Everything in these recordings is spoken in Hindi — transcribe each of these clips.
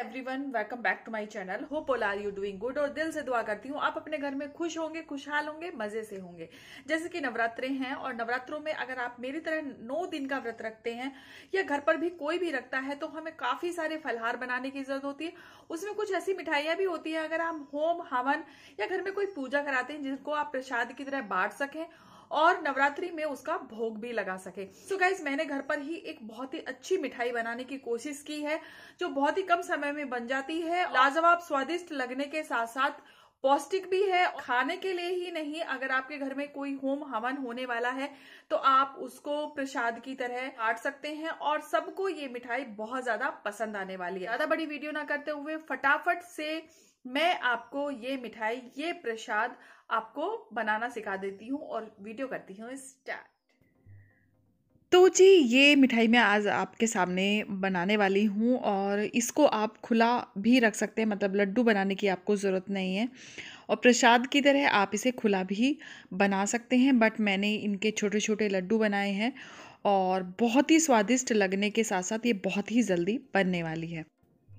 everyone welcome back to my channel hope all are you doing good और दिल से दुआ करती हूँ आप अपने घर में खुश होंगे खुशहाल होंगे मजे से होंगे जैसे कि नवरात्रे हैं और नवरात्रों में अगर आप मेरी तरह नौ दिन का व्रत रखते हैं या घर पर भी कोई भी रखता है तो हमें काफी सारे फलहार बनाने की जरूरत होती है उसमें कुछ ऐसी मिठाइयां भी होती है अगर हम होम हवन या घर में कोई पूजा कराते हैं जिनको आप प्रसाद की तरह बांट सकें और नवरात्रि में उसका भोग भी लगा सके सो so गाइज मैंने घर पर ही एक बहुत ही अच्छी मिठाई बनाने की कोशिश की है जो बहुत ही कम समय में बन जाती है लाजवाब स्वादिष्ट लगने के साथ साथ पौष्टिक भी है खाने के लिए ही नहीं अगर आपके घर में कोई होम हवन होने वाला है तो आप उसको प्रसाद की तरह काट सकते हैं और सबको ये मिठाई बहुत ज्यादा पसंद आने वाली है ज्यादा बड़ी वीडियो ना करते हुए फटाफट से मैं आपको ये मिठाई ये प्रसाद आपको बनाना सिखा देती हूँ और वीडियो करती हूँ स्टार्ट तो जी ये मिठाई मैं आज आपके सामने बनाने वाली हूँ और इसको आप खुला भी रख सकते हैं मतलब लड्डू बनाने की आपको ज़रूरत नहीं है और प्रसाद की तरह आप इसे खुला भी बना सकते हैं बट मैंने इनके छोटे छोटे लड्डू बनाए हैं और बहुत ही स्वादिष्ट लगने के साथ साथ ये बहुत ही जल्दी बनने वाली है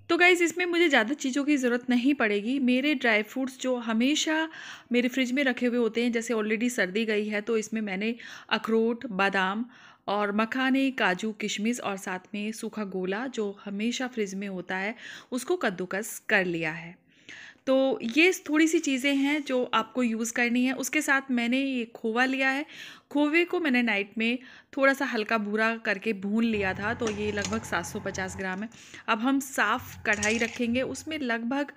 तो गाइज़ इसमें मुझे ज़्यादा चीज़ों की ज़रूरत नहीं पड़ेगी मेरे ड्राई फ्रूट्स जो हमेशा मेरे फ्रिज में रखे हुए होते हैं जैसे ऑलरेडी सर्दी गई है तो इसमें मैंने अखरोट बादाम और मखाने काजू किशमिश और साथ में सूखा गोला जो हमेशा फ्रिज में होता है उसको कद्दूकस कर लिया है तो ये थोड़ी सी चीज़ें हैं जो आपको यूज़ करनी है उसके साथ मैंने ये खोवा लिया है खोवे को मैंने नाइट में थोड़ा सा हल्का भूरा करके भून लिया था तो ये लगभग 750 ग्राम है अब हम साफ़ कढ़ाई रखेंगे उसमें लगभग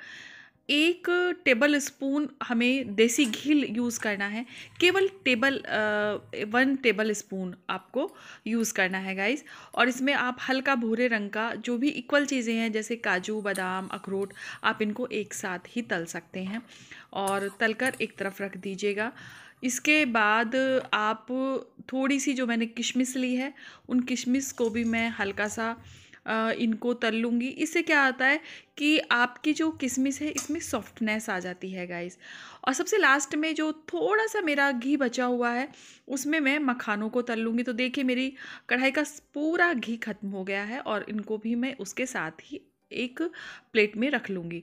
एक टेबल स्पून हमें देसी घी यूज़ करना है केवल टेबल वन टेबल स्पून आपको यूज़ करना है गाइस और इसमें आप हल्का भूरे रंग का जो भी इक्वल चीज़ें हैं जैसे काजू बादाम अखरोट आप इनको एक साथ ही तल सकते हैं और तलकर एक तरफ रख दीजिएगा इसके बाद आप थोड़ी सी जो मैंने किशमिश ली है उन किशमिश को भी मैं हल्का सा इनको तल लूँगी इससे क्या आता है कि आपकी जो किशमिश है इसमें सॉफ्टनेस आ जाती है गाइस और सबसे लास्ट में जो थोड़ा सा मेरा घी बचा हुआ है उसमें मैं मखानों को तल लूँगी तो देखिए मेरी कढ़ाई का पूरा घी ख़त्म हो गया है और इनको भी मैं उसके साथ ही एक प्लेट में रख लूँगी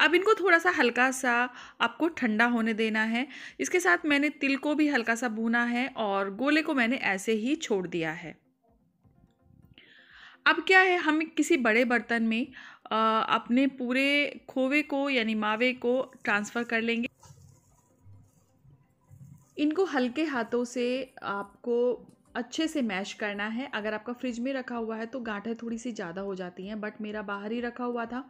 अब इनको थोड़ा सा हल्का सा आपको ठंडा होने देना है इसके साथ मैंने तिल को भी हल्का सा भूना है और गोले को मैंने ऐसे ही छोड़ दिया है अब क्या है हम किसी बड़े बर्तन में आ, अपने पूरे खोवे को यानी मावे को ट्रांसफ़र कर लेंगे इनको हल्के हाथों से आपको अच्छे से मैश करना है अगर आपका फ्रिज में रखा हुआ है तो गांठें थोड़ी सी ज़्यादा हो जाती हैं बट मेरा बाहर ही रखा हुआ था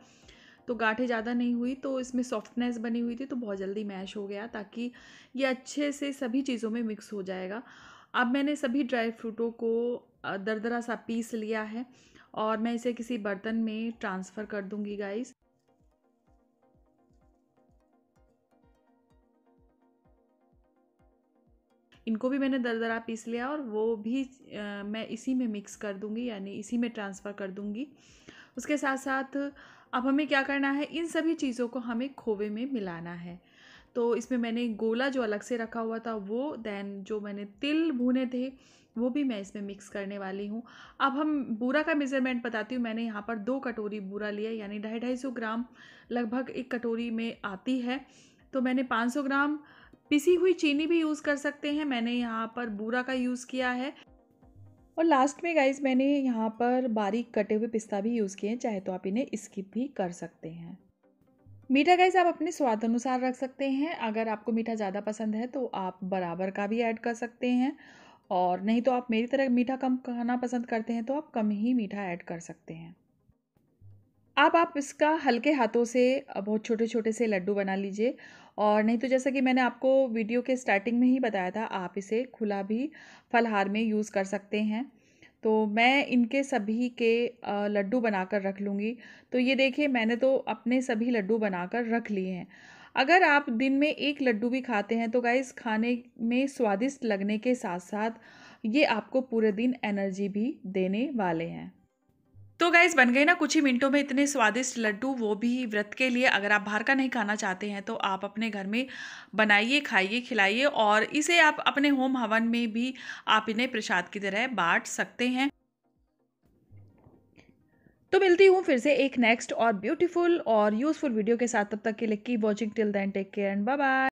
तो गांठें ज़्यादा नहीं हुई तो इसमें सॉफ्टनेस बनी हुई थी तो बहुत जल्दी मैश हो गया ताकि ये अच्छे से सभी चीज़ों में मिक्स हो जाएगा अब मैंने सभी ड्राई फ्रूटों को दरदरा सा पीस लिया है और मैं इसे किसी बर्तन में ट्रांसफ़र कर दूंगी गाइस इनको भी मैंने दरदरा पीस लिया और वो भी आ, मैं इसी में मिक्स कर दूंगी यानी इसी में ट्रांसफ़र कर दूंगी उसके साथ साथ अब हमें क्या करना है इन सभी चीज़ों को हमें खोवे में मिलाना है तो इसमें मैंने गोला जो अलग से रखा हुआ था वो दैन जो मैंने तिल भुने थे वो भी मैं इसमें मिक्स करने वाली हूँ अब हम बूरा का मेज़रमेंट बताती हूँ मैंने यहाँ पर दो कटोरी बूरा लिया यानी ढाई ढाई सौ ग्राम लगभग एक कटोरी में आती है तो मैंने पाँच सौ ग्राम पिसी हुई चीनी भी यूज़ कर सकते हैं मैंने यहाँ पर बूरा का यूज़ किया है और लास्ट में गाइज मैंने यहाँ पर बारीक कटे हुए पिस्ता भी यूज़ किए हैं चाहे तो आप इन्हें स्किप भी कर सकते हैं मीठा गैस आप अपने स्वाद अनुसार रख सकते हैं अगर आपको मीठा ज़्यादा पसंद है तो आप बराबर का भी ऐड कर सकते हैं और नहीं तो आप मेरी तरह मीठा कम खाना पसंद करते हैं तो आप कम ही मीठा ऐड कर सकते हैं अब आप इसका हल्के हाथों से बहुत छोटे छोटे से लड्डू बना लीजिए और नहीं तो जैसा कि मैंने आपको वीडियो के स्टार्टिंग में ही बताया था आप इसे खुला भी फलहार में यूज़ कर सकते हैं तो मैं इनके सभी के लड्डू बनाकर रख लूँगी तो ये देखिए मैंने तो अपने सभी लड्डू बनाकर रख लिए हैं अगर आप दिन में एक लड्डू भी खाते हैं तो गाइस खाने में स्वादिष्ट लगने के साथ साथ ये आपको पूरे दिन एनर्जी भी देने वाले हैं तो गैस बन गए ना कुछ ही मिनटों में इतने स्वादिष्ट लड्डू वो भी व्रत के लिए अगर आप बाहर का नहीं खाना चाहते हैं तो आप अपने घर में बनाइए खाइए खिलाइए और इसे आप अपने होम हवन में भी आप इन्हें प्रसाद की तरह बांट सकते हैं तो मिलती हूँ फिर से एक नेक्स्ट और ब्यूटीफुल और यूज़फुल वीडियो के साथ तब तक के लिए की watching till then take care and bye